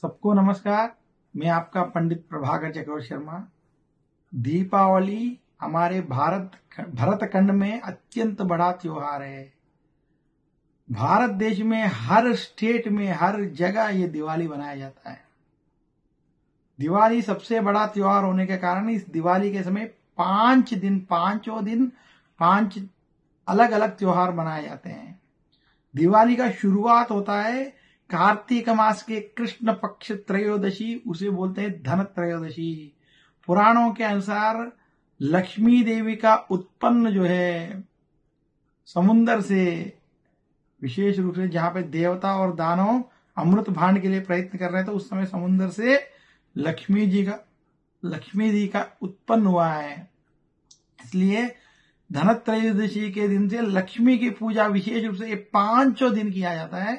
सबको नमस्कार मैं आपका पंडित प्रभाकर चक्रवर्ती शर्मा दीपावली हमारे भारत भरत खंड में अत्यंत बड़ा त्योहार है भारत देश में हर स्टेट में हर जगह ये दिवाली मनाया जाता है दिवाली सबसे बड़ा त्योहार होने के कारण इस दिवाली के समय पांच दिन पांचों दिन पांच अलग अलग त्योहार मनाए जाते हैं दिवाली का शुरुआत होता है कार्तिक मास के कृष्ण पक्ष त्रयोदशी उसे बोलते हैं धन त्रयोदशी पुराणों के अनुसार लक्ष्मी देवी का उत्पन्न जो है समुन्दर से विशेष रूप से जहां पे देवता और दानव अमृत भांड के लिए प्रयत्न कर रहे थे तो उस समय समुन्दर से लक्ष्मी जी का लक्ष्मी जी का उत्पन्न हुआ है इसलिए धनत्रयोदशी के दिन से लक्ष्मी की पूजा विशेष रूप से ये पांचों दिन किया जाता है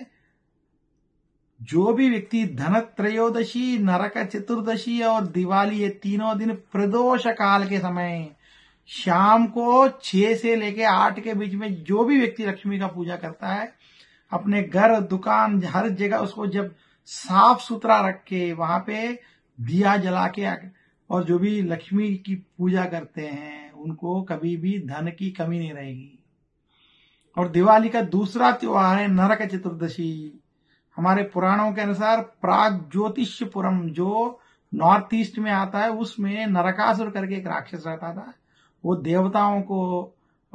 जो भी व्यक्ति धन त्रयोदशी नरक चतुर्दशी और दिवाली ये तीनों दिन प्रदोष काल के समय शाम को छह से लेके आठ के बीच में जो भी व्यक्ति लक्ष्मी का पूजा करता है अपने घर दुकान हर जगह उसको जब साफ सुथरा रख के वहां पे दिया जला के और जो भी लक्ष्मी की पूजा करते हैं उनको कभी भी धन की कमी नहीं रहेगी और दिवाली का दूसरा त्योहार है नरक चतुर्दशी हमारे पुराणों के अनुसार प्राग ज्योतिषपुरम जो नॉर्थ ईस्ट में आता है उसमें नरकासुर करके एक राक्षस रहता था वो देवताओं को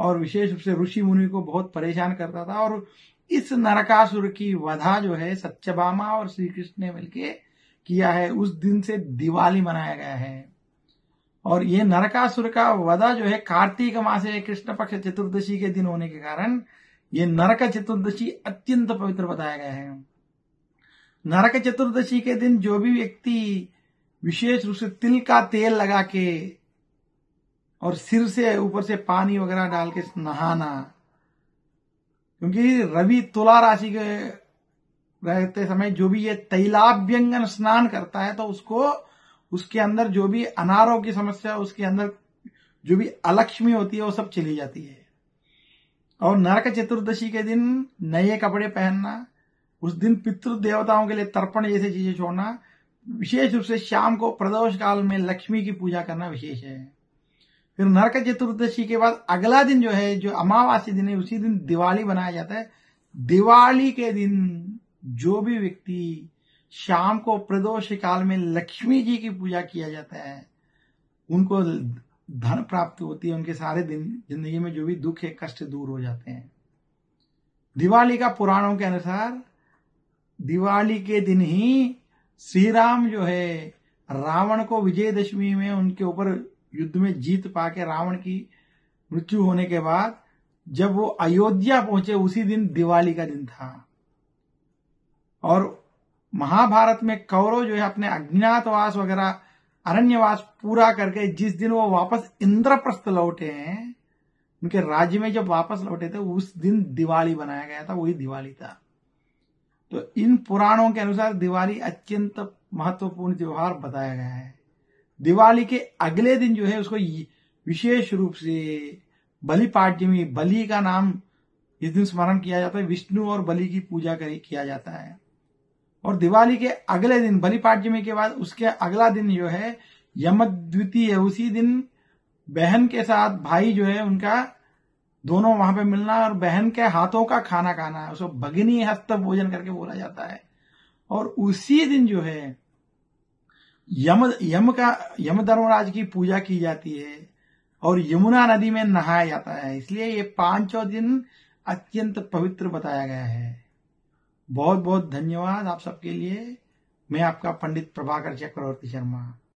और विशेष रूप से ऋषि मुनि को बहुत परेशान करता था और इस नरकासुर की वधा जो है सच्चबामा और श्री कृष्ण ने मिलकर किया है उस दिन से दिवाली मनाया गया है और ये नरकासुर का वधा जो है कार्तिक मास कृष्ण पक्ष चतुर्दशी के दिन होने के कारण ये नरक चतुर्दशी अत्यंत पवित्र बताया गया है नरक चतुर्दशी के दिन जो भी व्यक्ति विशेष रूप से तिल का तेल लगा के और सिर से ऊपर से पानी वगैरह डाल के नहाना क्योंकि रवि तुला राशि के रहते समय जो भी ये तैलाभ्यंगन स्नान करता है तो उसको उसके अंदर जो भी अनारोग की समस्या उसके अंदर जो भी अलक्ष्मी होती है वो सब चली जाती है और नरक चतुर्दशी के दिन नए कपड़े पहनना उस दिन पितृ देवताओं के लिए तर्पण जैसी चीजें छोड़ना विशेष रूप से शाम को प्रदोष काल में लक्ष्मी की पूजा करना विशेष है फिर नरक चतुर्दशी के बाद अगला दिन जो है जो अमावासी दिन है उसी दिन दिवाली बनाया जाता है दिवाली के दिन जो भी व्यक्ति शाम को प्रदोष काल में लक्ष्मी जी की पूजा किया जाता है उनको धन प्राप्त होती है उनके सारे दिन जिंदगी में जो भी दुख है कष्ट दूर हो जाते हैं दिवाली का पुराणों के अनुसार दिवाली के दिन ही श्री राम जो है रावण को विजयदशमी में उनके ऊपर युद्ध में जीत पाके रावण की मृत्यु होने के बाद जब वो अयोध्या पहुंचे उसी दिन दिवाली का दिन था और महाभारत में कौरव जो है अपने अज्ञातवास वगैरह अरण्यवास पूरा करके जिस दिन वो वापस इंद्रप्रस्थ लौटे हैं उनके राज्य में जब वापस लौटे थे उस दिन दिवाली बनाया गया था वही दिवाली था तो इन पुराणों के अनुसार दिवाली अत्यंत महत्वपूर्ण त्योहार बताया गया है दिवाली के अगले दिन जो है उसको विशेष रूप से बलि पाठ्यमी बलि का नाम इस दिन स्मरण किया जाता है विष्णु और बलि की पूजा करी किया जाता है और दिवाली के अगले दिन बलि पाठ्यमी के बाद उसके अगला दिन जो है यम द्वितीय उसी दिन बहन के साथ भाई जो है उनका दोनों वहां पे मिलना और बहन के हाथों का खाना खाना है उसको भगनी हस्त भोजन करके बोला जाता है और उसी दिन जो है यम यम का यम धर्मराज की पूजा की जाती है और यमुना नदी में नहाया जाता है इसलिए ये पांचों दिन अत्यंत पवित्र बताया गया है बहुत बहुत धन्यवाद आप सबके लिए मैं आपका पंडित प्रभाकर चक्रवर्ती शर्मा